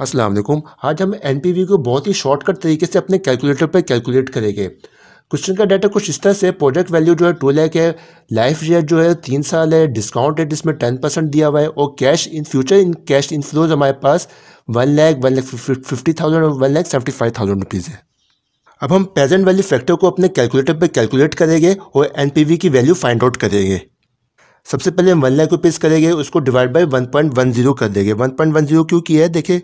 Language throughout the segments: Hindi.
अस्सलाम वालेकुम आज हम एन को बहुत ही शॉर्टकट तरीके से अपने कैलकुलेटर पर कैलकुलेट करेंगे क्वेश्चन का डाटा कुछ इस तरह से प्रोजेक्ट वैल्यू जो है टू लैख है लाइफ रेट जो है तीन साल है डिस्काउंट रेट इसमें टेन परसेंट दिया हुआ है और cash in future in cash inflows हमारे पास one lakh one lakh fifty thousand और one lakh seventy five thousand rupees है अब हम प्रेजेंट वैल्यू फैक्टर को अपने कैलकुलेटर पर कैलकुलेट करेंगे और एन की वैल्यू फाइंड आउट करेंगे सबसे पहले हम वन लाख रुपीज़ करेंगे उसको divide by one point one zero कर देंगे वन पॉइंट वन जीरो क्यों किया है देखिए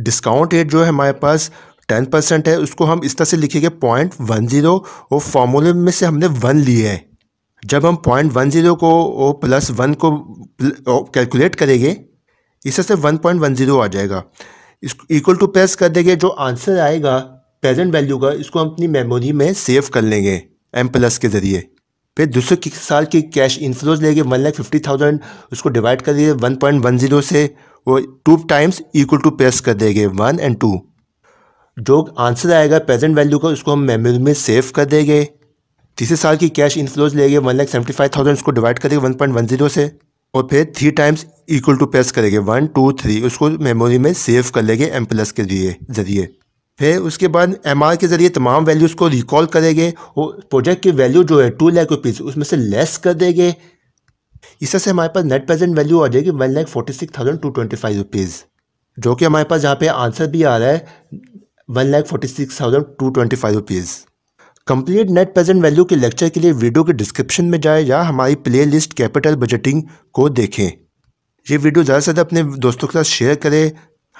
डिस्काउंट रेट जो है हमारे पास टेन परसेंट है उसको हम इस तरह से लिखेंगे पॉइंट वन ज़ीरो और फॉर्मूले में से हमने वन लिए हैं जब हम पॉइंट वन ज़ीरो को और प्लस वन को कैलकुलेट करेंगे इस तरह से वन पॉइंट वन ज़ीरो आ जाएगा इसको इक्वल टू प्रेस कर देंगे जो आंसर आएगा प्रेजेंट वैल्यू का इसको हम अपनी मेमोरी में सेव कर लेंगे एम प्लस के ज़रिए फिर दो साल की कैश इन्फ्लोज लेके वन लाख फिफ्टी थाउजेंड उसको डिवाइड कर दिए वन पॉइंट वन जीरो से वो two times equal to press कर देंगे वन एंड टू जो आंसर आएगा प्रेजेंट वैल्यू का उसको हम मेमोरी में सेव कर देंगे तीसरे साल की कैश इन्फ्लोज लेंगे one lakh seventy five thousand उसको डिवाइड करेंगे वन पॉइंट वन जीरो से और फिर three times equal to press करेंगे वन टू थ्री उसको मेमोरी में सेव कर लेंगे एम प्लस के जरिए फिर उसके बाद एम के ज़रिए तमाम वैल्यूज़ को रिकॉल करेंगे और प्रोजेक्ट की वैल्यू जो है टू लाख रुपीज़ उसमें से लेस कर देंगे इस तरह से हमारे पास नेट प्रेजेंट वैल्यू आ जाएगी one lakh forty six thousand two twenty five rupees जो कि हमारे पास यहाँ पे आंसर भी आ रहा है one lakh forty six thousand two twenty five rupees complete net present value के लेक्चर के लिए वीडियो के डिस्क्रिप्शन में जाए या हमारी प्ले लिस्ट कैपिटल बजटिंग को देखें ये वीडियो ज़्यादा से ज़्यादा अपने दोस्तों के साथ शेयर करें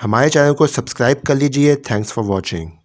हमारे चैनल को सब्सक्राइब कर लीजिए थैंक्स फॉर वॉचिंग